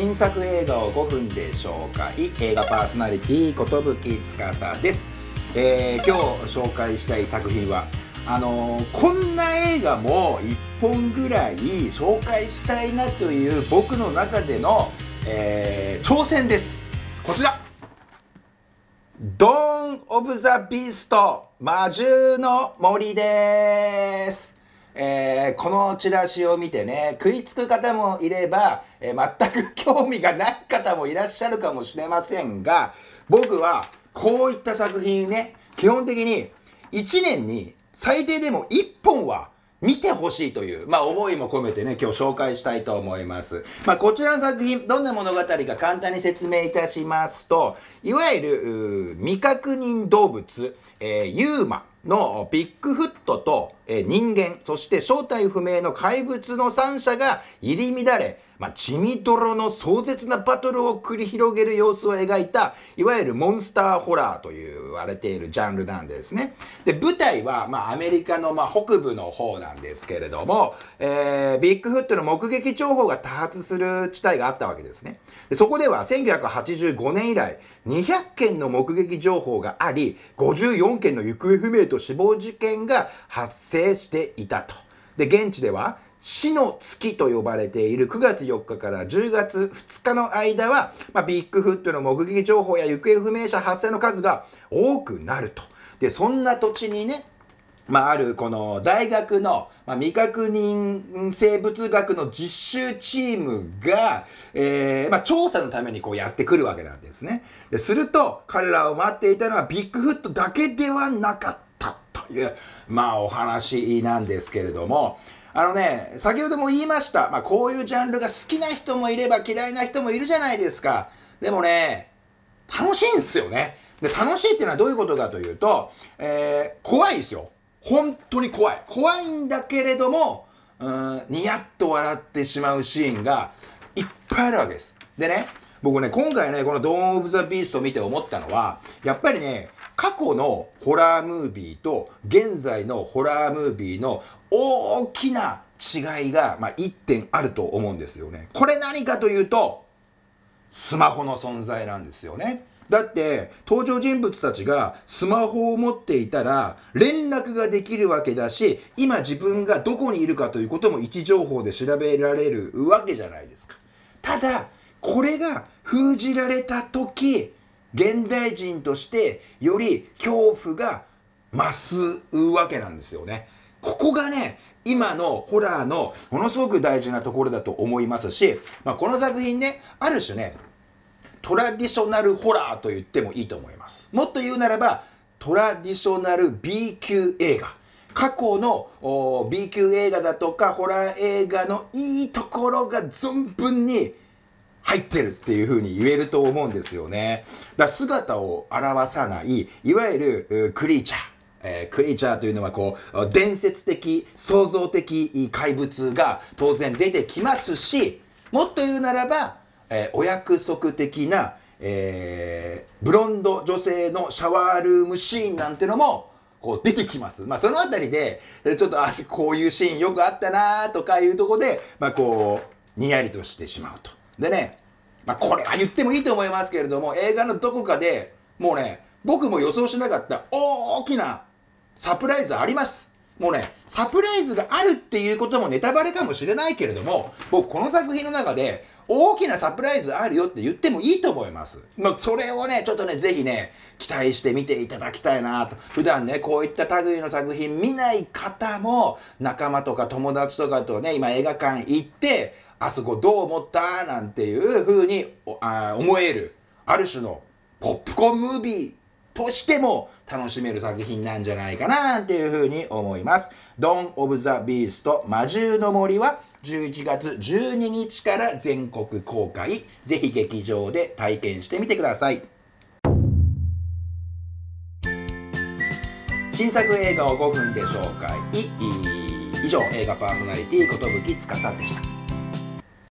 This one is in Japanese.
新作映画を5分で紹介映画パーソナリティかさです、えー、今日紹介したい作品はあのー、こんな映画も1本ぐらい紹介したいなという僕の中での、えー、挑戦ですこちらドーン・オブ・ザ・ビースト魔獣の森ですえー、このチラシを見てね、食いつく方もいれば、えー、全く興味がない方もいらっしゃるかもしれませんが、僕はこういった作品ね、基本的に1年に最低でも1本は見てほしいという、まあ、思いも込めてね、今日紹介したいと思います。まあ、こちらの作品、どんな物語か簡単に説明いたしますと、いわゆる、未確認動物、えー、ユーマのビッグフットと人間、そして正体不明の怪物の三者が入り乱れ、まあ、地味トロの壮絶なバトルを繰り広げる様子を描いた、いわゆるモンスターホラーと言われているジャンルなんですね。で、舞台は、まあ、アメリカの、まあ、北部の方なんですけれども、えー、ビッグフットの目撃情報が多発する地帯があったわけですね。でそこでは、1985年以来、200件の目撃情報があり、54件の行方不明と死亡事件が発生していたと。で、現地では、死の月と呼ばれている9月4日から10月2日の間は、まあ、ビッグフットの目撃情報や行方不明者発生の数が多くなると。で、そんな土地にね、まあ、あるこの大学の、まあ、未確認生物学の実習チームが、えーまあ、調査のためにこうやってくるわけなんですね。ですると彼らを待っていたのはビッグフットだけではなかった。いうまあお話なんですけれどもあのね先ほども言いました、まあ、こういうジャンルが好きな人もいれば嫌いな人もいるじゃないですかでもね楽しいんですよねで楽しいっていうのはどういうことかというと、えー、怖いですよ本当に怖い怖いんだけれどもうんニヤッと笑ってしまうシーンがいっぱいあるわけですでね僕ね今回ねこの「ドーン・オブ・ザ・ビースト」見て思ったのはやっぱりね過去のホラームービーと現在のホラームービーの大きな違いが、まあ、1点あると思うんですよね。これ何かというと、スマホの存在なんですよね。だって、登場人物たちがスマホを持っていたら、連絡ができるわけだし、今自分がどこにいるかということも位置情報で調べられるわけじゃないですか。ただ、これが封じられた時、現代人としてより恐怖が増すわけなんですよね。ここがね、今のホラーのものすごく大事なところだと思いますし、まあ、この作品ね、ある種ね、トラディショナルホラーと言ってもいいと思います。もっと言うならば、トラディショナル B 級映画。過去の B 級映画だとかホラー映画のいいところが存分に入ってるっていう風に言えると思うんですよね。だから姿を表さない、いわゆるクリーチャー。えー、クリーチャーというのはこう、伝説的、創造的怪物が当然出てきますし、もっと言うならば、えー、お約束的な、えー、ブロンド女性のシャワールームシーンなんてのも、こう出てきます。まあそのあたりで、ちょっとあこういうシーンよくあったなとかいうとこで、まあこう、にやりとしてしまうと。でね、まあ、これは言ってもいいと思いますけれども、映画のどこかでもうね、僕も予想しなかった大きなサプライズあります。もうね、サプライズがあるっていうこともネタバレかもしれないけれども、僕この作品の中で大きなサプライズあるよって言ってもいいと思います。まあ、それをね、ちょっとね、ぜひね、期待して見ていただきたいなと。普段ね、こういった類の作品見ない方も、仲間とか友達とかとね、今映画館行って、あそこどう思ったなんていうふうにあ思える、ある種のポップコーンムービーとしても楽しめる作品なんじゃないかななんていうふうに思います。ドン・オブ・ザ・ビースト魔獣の森は11月12日から全国公開。ぜひ劇場で体験してみてください。新作映画を5分で紹介以上映画パーソナリティ寿司司でした。